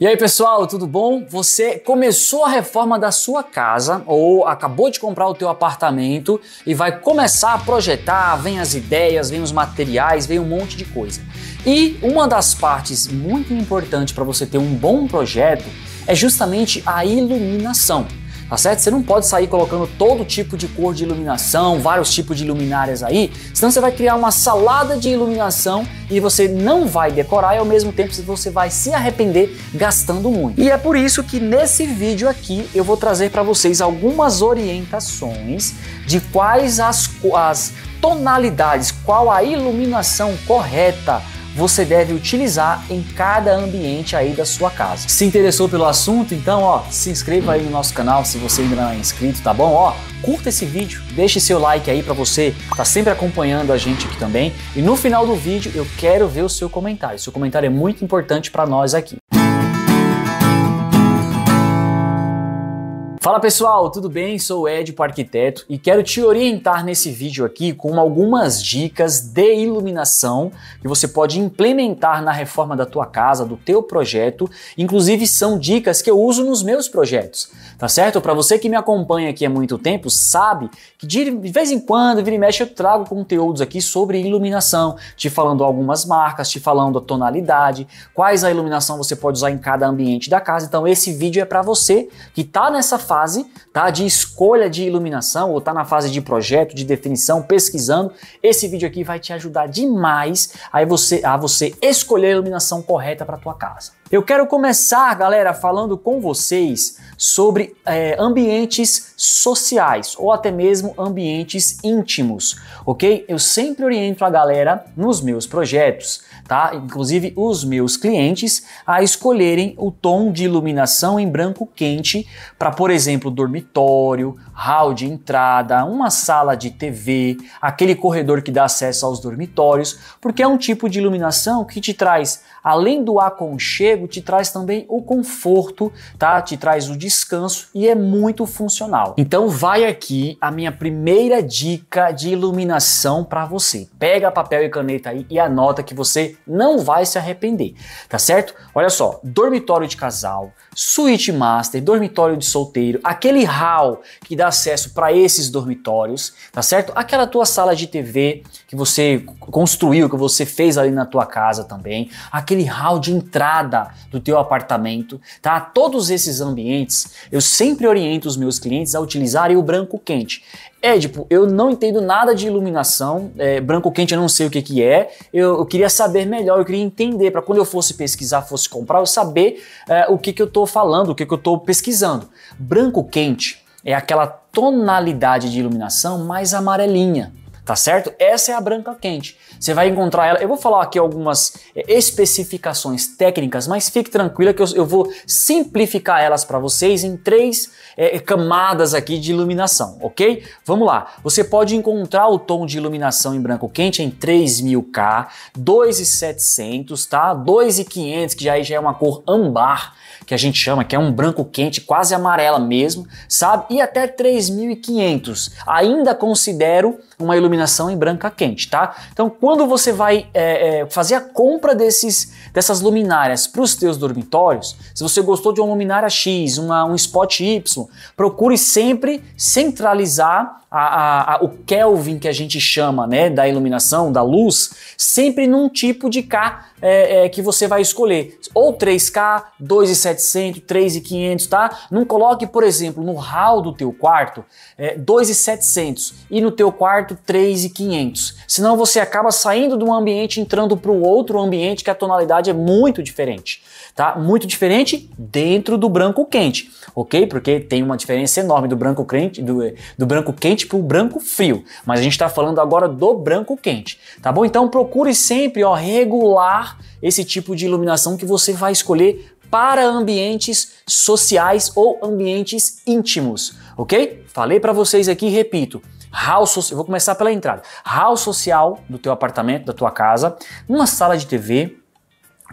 E aí pessoal, tudo bom? Você começou a reforma da sua casa ou acabou de comprar o teu apartamento e vai começar a projetar, vem as ideias, vem os materiais, vem um monte de coisa. E uma das partes muito importante para você ter um bom projeto é justamente a iluminação tá certo? Você não pode sair colocando todo tipo de cor de iluminação, vários tipos de luminárias aí, senão você vai criar uma salada de iluminação e você não vai decorar e ao mesmo tempo você vai se arrepender gastando muito. E é por isso que nesse vídeo aqui eu vou trazer para vocês algumas orientações de quais as, as tonalidades, qual a iluminação correta você deve utilizar em cada ambiente aí da sua casa. Se interessou pelo assunto, então ó, se inscreva aí no nosso canal se você ainda não é inscrito, tá bom? Ó, curta esse vídeo, deixe seu like aí para você tá sempre acompanhando a gente aqui também. E no final do vídeo eu quero ver o seu comentário. seu comentário é muito importante para nós aqui. Fala pessoal, tudo bem? Sou o Edipo Arquiteto e quero te orientar nesse vídeo aqui com algumas dicas de iluminação que você pode implementar na reforma da tua casa, do teu projeto. Inclusive são dicas que eu uso nos meus projetos, tá certo? Para você que me acompanha aqui há muito tempo, sabe que de vez em quando, vira e mexe, eu trago conteúdos aqui sobre iluminação, te falando algumas marcas, te falando a tonalidade, quais a iluminação você pode usar em cada ambiente da casa. Então esse vídeo é para você que está nessa fase fase tá, de escolha de iluminação ou está na fase de projeto, de definição, pesquisando, esse vídeo aqui vai te ajudar demais a você, a você escolher a iluminação correta para tua casa. Eu quero começar, galera, falando com vocês sobre é, ambientes sociais ou até mesmo ambientes íntimos, ok? Eu sempre oriento a galera nos meus projetos, tá? Inclusive os meus clientes a escolherem o tom de iluminação em branco quente para, por exemplo, dormitório, hall de entrada, uma sala de TV, aquele corredor que dá acesso aos dormitórios, porque é um tipo de iluminação que te traz, além do aconchego emprego te traz também o conforto, tá? Te traz o descanso e é muito funcional. Então vai aqui a minha primeira dica de iluminação para você. Pega papel e caneta aí e anota que você não vai se arrepender, tá certo? Olha só, dormitório de casal, suíte master, dormitório de solteiro, aquele hall que dá acesso para esses dormitórios, tá certo? Aquela tua sala de TV que você construiu, que você fez ali na tua casa também, aquele hall de entrada do teu apartamento, tá? Todos esses ambientes, eu sempre oriento os meus clientes a utilizarem o branco quente. É, tipo, eu não entendo nada de iluminação, é, branco quente eu não sei o que, que é, eu, eu queria saber melhor, eu queria entender para quando eu fosse pesquisar, fosse comprar, eu saber é, o que, que eu estou falando, o que, que eu estou pesquisando. Branco quente é aquela tonalidade de iluminação mais amarelinha tá certo? Essa é a branca quente. Você vai encontrar ela. Eu vou falar aqui algumas é, especificações técnicas, mas fique tranquila que eu, eu vou simplificar elas para vocês em três é, é, camadas aqui de iluminação, ok? Vamos lá. Você pode encontrar o tom de iluminação em branco quente em 3000K, 2700, tá? 2500, que aí já é uma cor ambar, que a gente chama, que é um branco quente quase amarela mesmo, sabe? E até 3500. Ainda considero uma iluminação em branca quente, tá? Então, quando você vai é, é, fazer a compra desses, dessas luminárias para os seus dormitórios, se você gostou de uma luminária X, uma, um spot Y, procure sempre centralizar a, a, a, o Kelvin que a gente chama, né, da iluminação, da luz, sempre num tipo de K é, é, que você vai escolher. Ou 3K, 2,700, 3,500, tá? Não coloque, por exemplo, no hall do teu quarto é, 2,700 e no teu quarto 3,500. Senão você acaba saindo de um ambiente entrando para o outro ambiente que a tonalidade é muito diferente, tá? Muito diferente dentro do branco quente, ok? Porque tem uma diferença enorme do branco quente, do, é, do branco quente para o branco frio. Mas a gente está falando agora do branco quente, tá bom? Então procure sempre ó, regular esse tipo de iluminação que você vai escolher para ambientes sociais ou ambientes íntimos, ok? Falei para vocês aqui, repito. Hall social, vou começar pela entrada. Hall social do teu apartamento, da tua casa, uma sala de TV,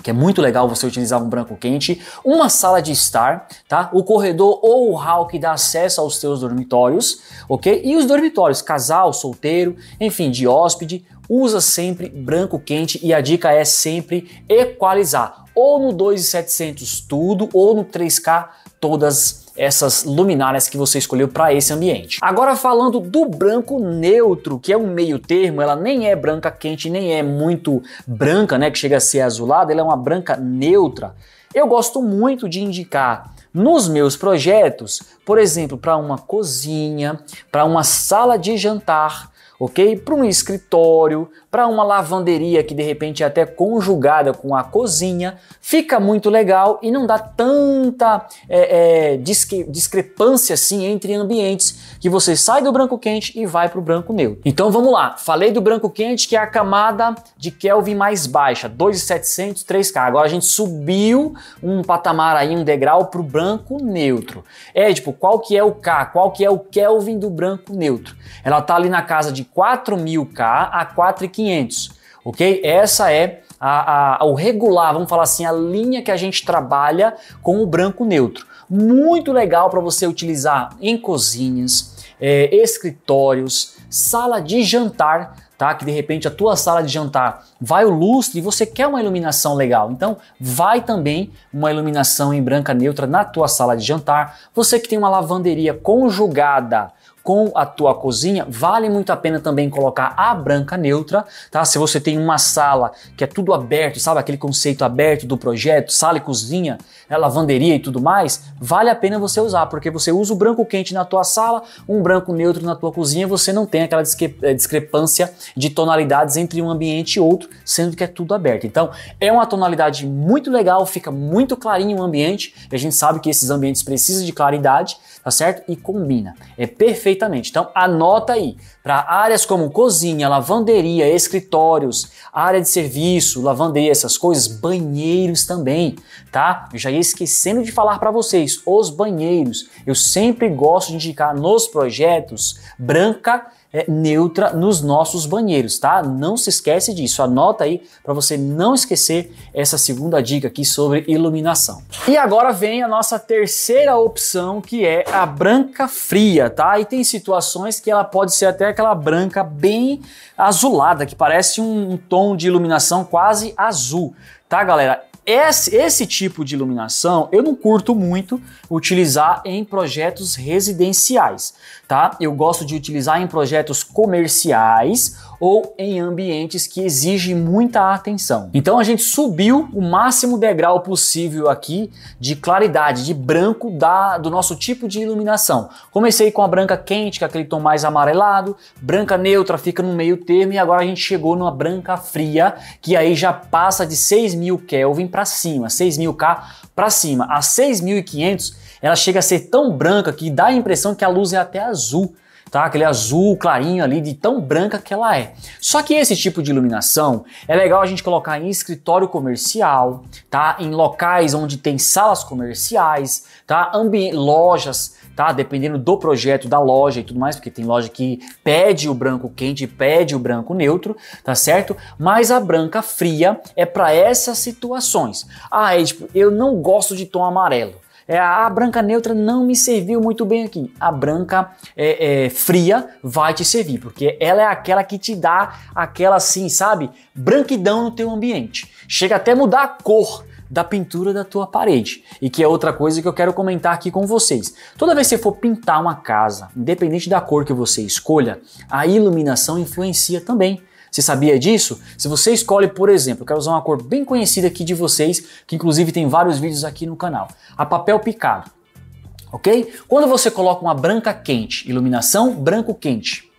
que é muito legal você utilizar um branco quente, uma sala de estar, tá? O corredor ou o hall que dá acesso aos teus dormitórios, ok? E os dormitórios, casal, solteiro, enfim, de hóspede, usa sempre branco quente e a dica é sempre equalizar ou no 2700 tudo ou no 3K todas essas luminárias que você escolheu para esse ambiente. Agora falando do branco neutro, que é um meio termo, ela nem é branca quente, nem é muito branca, né, que chega a ser azulada, ela é uma branca neutra. Eu gosto muito de indicar nos meus projetos, por exemplo, para uma cozinha, para uma sala de jantar, ok? Para um escritório, para uma lavanderia que de repente é até conjugada com a cozinha, fica muito legal e não dá tanta é, é, disque, discrepância assim entre ambientes que você sai do branco quente e vai para o branco neutro. Então vamos lá, falei do branco quente que é a camada de Kelvin mais baixa, 2,700, 3K. Agora a gente subiu um patamar aí, um degrau para o branco neutro. É tipo, qual que é o K? Qual que é o Kelvin do branco neutro? Ela tá ali na casa de 4.000K a 4.500, ok? Essa é a, a, o regular, vamos falar assim, a linha que a gente trabalha com o branco neutro. Muito legal para você utilizar em cozinhas, é, escritórios, sala de jantar, tá? Que de repente a tua sala de jantar vai o lustre e você quer uma iluminação legal. Então, vai também uma iluminação em branca neutra na tua sala de jantar. Você que tem uma lavanderia conjugada, com a tua cozinha, vale muito a pena também colocar a branca neutra, tá? Se você tem uma sala que é tudo aberto, sabe aquele conceito aberto do projeto, sala e cozinha, né, lavanderia e tudo mais, vale a pena você usar, porque você usa o branco quente na tua sala, um branco neutro na tua cozinha, você não tem aquela eh, discrepância de tonalidades entre um ambiente e outro, sendo que é tudo aberto. Então, é uma tonalidade muito legal, fica muito clarinho o ambiente, e a gente sabe que esses ambientes precisam de claridade, tá certo? E combina. É perfeito perfeitamente. Então anota aí, para áreas como cozinha, lavanderia, escritórios, área de serviço, lavanderia, essas coisas, banheiros também, tá? Eu já ia esquecendo de falar para vocês, os banheiros. Eu sempre gosto de indicar nos projetos branca é, neutra nos nossos banheiros, tá? Não se esquece disso. Anota aí para você não esquecer essa segunda dica aqui sobre iluminação. E agora vem a nossa terceira opção, que é a branca fria, tá? E tem situações que ela pode ser até aquela branca bem azulada, que parece um, um tom de iluminação quase azul. Tá, galera? Esse, esse tipo de iluminação eu não curto muito utilizar em projetos residenciais, tá? Eu gosto de utilizar em projetos comerciais ou em ambientes que exigem muita atenção. Então a gente subiu o máximo degrau possível aqui de claridade, de branco da, do nosso tipo de iluminação. Comecei com a branca quente, que é aquele tom mais amarelado, branca neutra fica no meio termo e agora a gente chegou numa branca fria, que aí já passa de 6000 Kelvin para cima, 6000 K para cima. A 6500 ela chega a ser tão branca que dá a impressão que a luz é até azul tá? Aquele azul clarinho ali de tão branca que ela é. Só que esse tipo de iluminação é legal a gente colocar em escritório comercial, tá? Em locais onde tem salas comerciais, tá? Ambi lojas, tá? Dependendo do projeto da loja e tudo mais, porque tem loja que pede o branco quente, pede o branco neutro, tá certo? Mas a branca fria é para essas situações. Ah, é tipo, eu não gosto de tom amarelo. É, a branca neutra não me serviu muito bem aqui. A branca é, é, fria vai te servir, porque ela é aquela que te dá aquela, assim, sabe, branquidão no teu ambiente. Chega até mudar a cor da pintura da tua parede. E que é outra coisa que eu quero comentar aqui com vocês. Toda vez que você for pintar uma casa, independente da cor que você escolha, a iluminação influencia também. Você sabia disso? Se você escolhe, por exemplo, eu quero usar uma cor bem conhecida aqui de vocês, que inclusive tem vários vídeos aqui no canal, a papel picado. Ok? Quando você coloca uma branca quente, iluminação branco quente,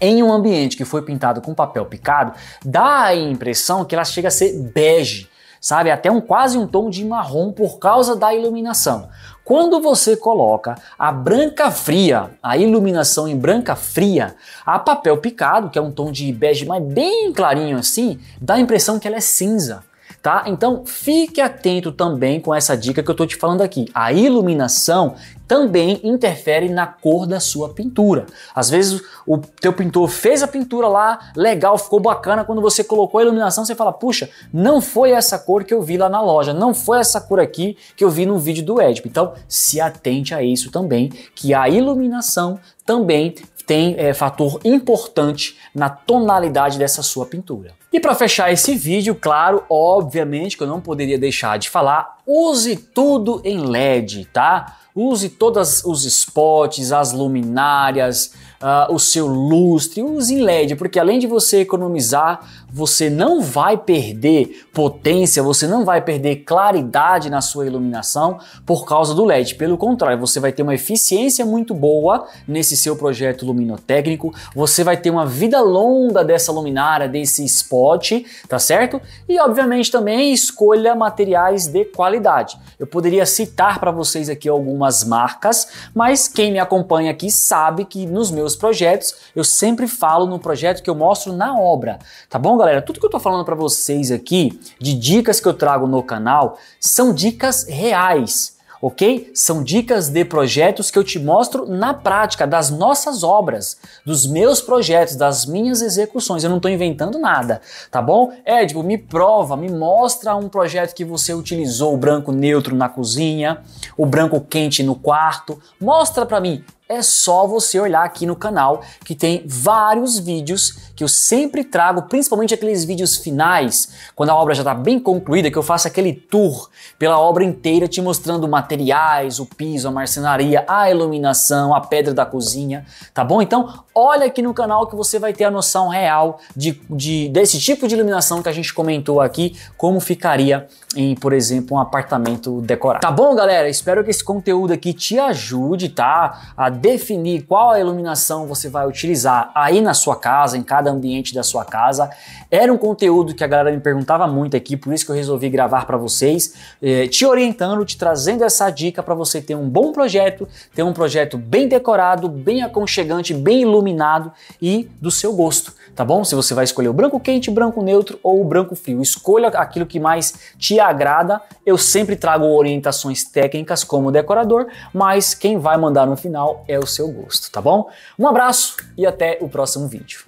em um ambiente que foi pintado com papel picado, dá a impressão que ela chega a ser bege, sabe? Até um quase um tom de marrom por causa da iluminação. Quando você coloca a branca fria, a iluminação em branca fria, a papel picado, que é um tom de bege, mas bem clarinho assim, dá a impressão que ela é cinza tá? Então fique atento também com essa dica que eu estou te falando aqui. A iluminação também interfere na cor da sua pintura. Às vezes o teu pintor fez a pintura lá, legal, ficou bacana, quando você colocou a iluminação você fala, puxa, não foi essa cor que eu vi lá na loja, não foi essa cor aqui que eu vi no vídeo do Edipo. Então se atente a isso também, que a iluminação também tem é, fator importante na tonalidade dessa sua pintura. E para fechar esse vídeo, claro, obviamente que eu não poderia deixar de falar, use tudo em LED, tá? Use todos os spots, as luminárias, uh, o seu lustre, use em LED, porque além de você economizar você não vai perder potência, você não vai perder claridade na sua iluminação por causa do LED. Pelo contrário, você vai ter uma eficiência muito boa nesse seu projeto luminotécnico, você vai ter uma vida longa dessa luminária, desse spot, tá certo? E obviamente também escolha materiais de qualidade. Eu poderia citar para vocês aqui algumas marcas, mas quem me acompanha aqui sabe que nos meus projetos eu sempre falo no projeto que eu mostro na obra, tá bom? galera, tudo que eu tô falando para vocês aqui, de dicas que eu trago no canal, são dicas reais ok? São dicas de projetos que eu te mostro na prática, das nossas obras, dos meus projetos, das minhas execuções. Eu não estou inventando nada, tá bom? É, me prova, me mostra um projeto que você utilizou o branco neutro na cozinha, o branco quente no quarto. Mostra para mim é só você olhar aqui no canal que tem vários vídeos que eu sempre trago, principalmente aqueles vídeos finais, quando a obra já está bem concluída, que eu faço aquele tour pela obra inteira te mostrando materiais, o piso, a marcenaria, a iluminação, a pedra da cozinha, tá bom? Então olha aqui no canal que você vai ter a noção real de, de desse tipo de iluminação que a gente comentou aqui, como ficaria em, por exemplo, um apartamento decorado. Tá bom, galera? Espero que esse conteúdo aqui te ajude, tá? A definir qual a iluminação você vai utilizar aí na sua casa, em cada ambiente da sua casa. Era um conteúdo que a galera me perguntava muito aqui, por isso que eu resolvi gravar para vocês, eh, te orientando, te trazendo essa dica para você ter um bom projeto, ter um projeto bem decorado, bem aconchegante, bem iluminado e do seu gosto, tá bom? Se você vai escolher o branco quente, branco neutro ou o branco frio, escolha aquilo que mais te agrada. Eu sempre trago orientações técnicas como decorador, mas quem vai mandar no final é o seu gosto, tá bom? Um abraço e até o próximo vídeo.